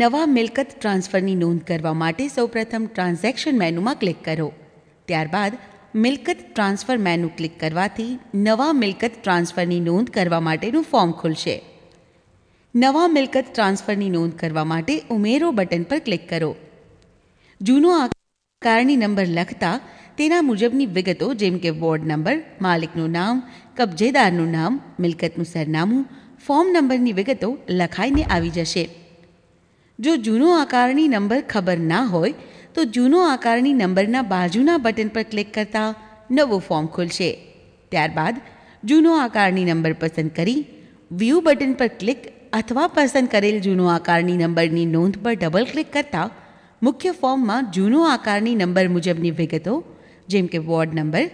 નવા મિલકત ટ્રાન્સફરની નોંધ કરવા માટે સૌપ્રથમ ટ્રાન્ઝેક્શન મેનુમાં ક્લિક કરો ત્યારબાદ મિલકત ટ્રાન્સફર મેનુ ક્લિક કરવાથી નવા મિલકત ટ્રાન્સફરની નોંધ કરવા માટેનું ફોર્મ ખુલશે નવા મિલકત ટ્રાન્સફરની નોંધ કરવા માટે ઉમેરો બટન પર ક્લિક કરો જૂનો કારની નંબર લખતા તેના મુજબની વિગતો જેમ કે વોર્ડ નંબર માલિકનું નામ કબજેદારનું નામ મિલકતનું સરનામું ફોર્મ નંબરની વિગતો લખાઈને આવી જશે જો જૂનો આકારની નંબર ખબર ના હોય તો જૂનો આકારની નંબરના બાજુના બટન પર ક્લિક કરતાં નવો ફોર્મ ખુલશે ત્યારબાદ જૂનો આકારની નંબર પસંદ કરી વ્યૂ બટન પર ક્લિક અથવા પસંદ કરેલ જૂનો આકારની નંબરની નોંધ પર ડબલ ક્લિક કરતાં મુખ્ય ફોર્મમાં જૂનો આકારની નંબર મુજબની વિગતો જેમ કે વોર્ડ નંબર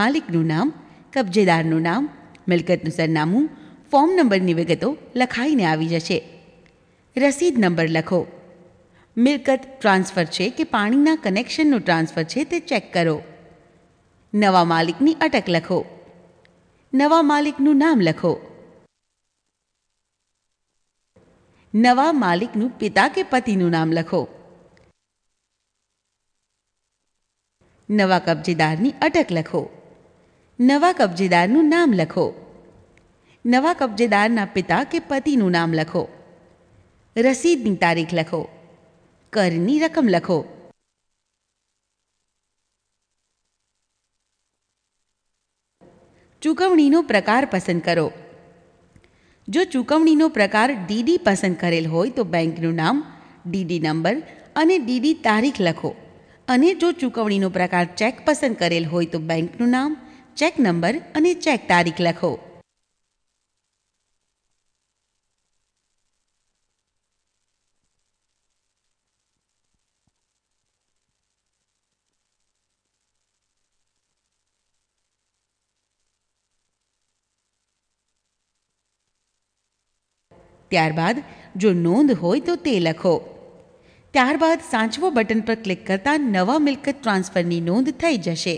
માલિકનું નામ કબજેદારનું નામ મિલકતનું સરનામું ફોર્મ નંબરની વિગતો લખાઈને આવી જશે રસીદ નંબર લખો મિલકત ટ્રાન્સફર છે કે પાણીના કનેક્શનનું ટ્રાન્સફર છે તે ચેક કરો નવા માલિકની અટક લખો નવા માલિકનું નામ લખો નવા માલિકનું પિતા કે પતિનું નામ લખો નવા કબજેદારની અટક લખો નવા કબજેદારનું નામ લખો નવા કબજેદારના પિતા કે પતિનું નામ લખો રસીદની તારીખ લખો કરની રકમ લખો ચૂકવણીનો પ્રકાર પસંદ કરો જો ચૂકવણીનો પ્રકાર ડીડી પસંદ કરેલ હોય તો બેંકનું નામ ડીડી નંબર અને ડીડી તારીખ લખો અને જો ચૂકવણીનો પ્રકાર ચેક પસંદ કરેલ હોય તો બેંકનું નામ ચેક નંબર અને ચેક તારીખ લખો ત્યારબાદ જો નોંધ હોય તો તે લખો ત્યારબાદ સાચવો બટન પર ક્લિક કરતાં નવા મિલકત ટ્રાન્સફરની નોંધ થઈ જશે